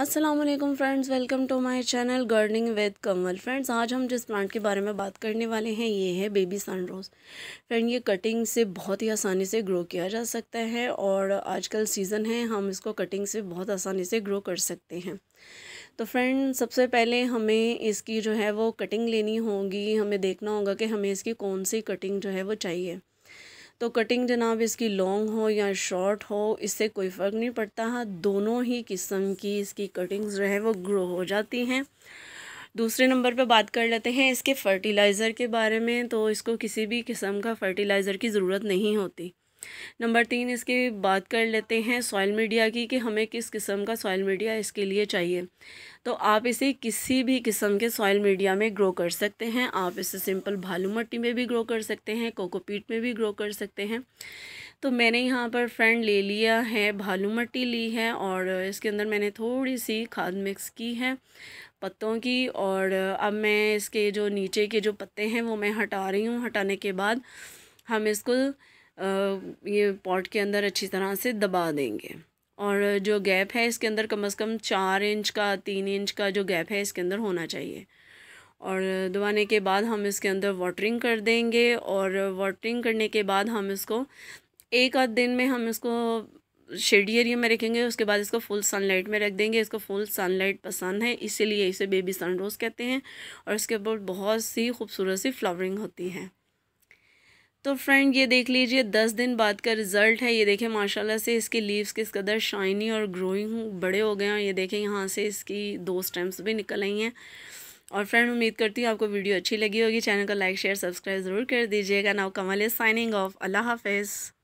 Aslam friends welcome to my channel gardening with Kamal friends आज हम जिस प्लांट के बारे में बात करने वाले हैं ये है बेबी सन रोज़ फ्रेंड ये कटिंग से बहुत ही आसानी से ग्रो किया जा सकता है और आजकल सीज़न है हम इसको कटिंग से बहुत आसानी से ग्रो कर सकते हैं तो फ्रेंड सबसे पहले हमें इसकी जो है वो कटिंग लेनी होगी हमें देखना होगा कि हमें इसकी कौन सी कटिंग जो है वो चाहिए तो कटिंग जनाब इसकी लॉन्ग हो या शॉर्ट हो इससे कोई फ़र्क नहीं पड़ता है हाँ, दोनों ही किस्म की इसकी कटिंग्स जो है वो ग्रो हो जाती हैं दूसरे नंबर पे बात कर लेते हैं इसके फर्टिलाइज़र के बारे में तो इसको किसी भी किस्म का फर्टिलाइज़र की ज़रूरत नहीं होती नंबर तीन इसकी बात कर लेते हैं सॉयल मीडिया की कि हमें किस किस्म का सॉयल मीडिया इसके लिए चाहिए तो आप इसे किसी भी किस्म के सॉयल मीडिया में ग्रो कर सकते हैं आप इसे सिंपल भालू मट्टी में भी ग्रो कर सकते हैं कोकोपीट में भी ग्रो कर सकते हैं तो मैंने यहाँ पर फ्रेंड ले लिया है भालू मट्टी ली है और इसके अंदर मैंने थोड़ी सी खाद मिक्स की है पत्तों की और अब मैं इसके जो नीचे के जो पत्ते हैं वो मैं हटा रही हूँ हटाने के बाद हम इसको ये पॉट के अंदर अच्छी तरह से दबा देंगे और जो गैप है इसके अंदर कम से कम चार इंच का तीन इंच का जो गैप है इसके अंदर होना चाहिए और दबाने के बाद हम इसके अंदर वाटरिंग कर देंगे और वाटरिंग करने के बाद हम इसको एक आध दिन में हम इसको शेडी एरिया में रखेंगे उसके बाद इसको फुल सनलाइट में रख देंगे इसको फुल सनलाइट पसंद है इसीलिए इसे बेबी सनरोज़ कहते हैं और इसके ऊपर बहुत सी खूबसूरत सी फ्लावरिंग होती है तो फ्रेंड ये देख लीजिए दस दिन बाद का रिज़ल्ट है ये देखें माशाल्लाह से इसके लीव्स किस कदर शाइनी और ग्रोइंग बड़े हो गए हैं ये देखें यहाँ से इसकी दो स्टेम्स भी निकल आई हैं और फ्रेंड उम्मीद करती हूँ आपको वीडियो अच्छी लगी होगी चैनल को लाइक शेयर सब्सक्राइब ज़रूर कर दीजिएगा now Kamal is signing off अल्लाह हाफिज़